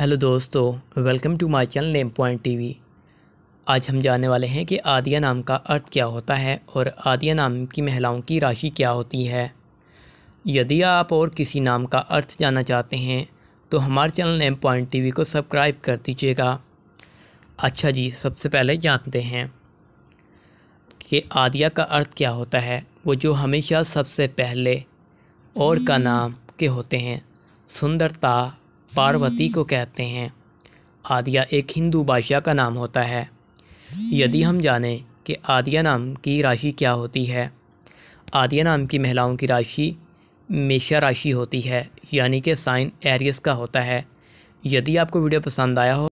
hello दोस्तों welcome to my channel name point TV आज हम जानने वाले हैं कि आदिया नाम का अर्थ क्या होता है और आदिया नाम की महिलाओं की राशि क्या होती है यदि आप और किसी नाम का अर्थ जानना चाहते हैं तो हमारे चैनल नेम पॉइंट टीवी को सब्सक्राइब कर दीजिएगा अच्छा जी सबसे पहले जानते हैं कि आदिया का अर्थ क्या होता है वो जो हमेशा सबसे पहले और का नाम के होते हैं सुंदरता पार्वती को कहते हैं आदिया एक हिंदू बादशाह का नाम होता है यदि हम जानें कि आदिया नाम की राशि क्या होती है आदिया नाम की महिलाओं की राशि मेषा राशि होती है यानी कि साइन एरियस का होता है यदि आपको वीडियो पसंद आया हो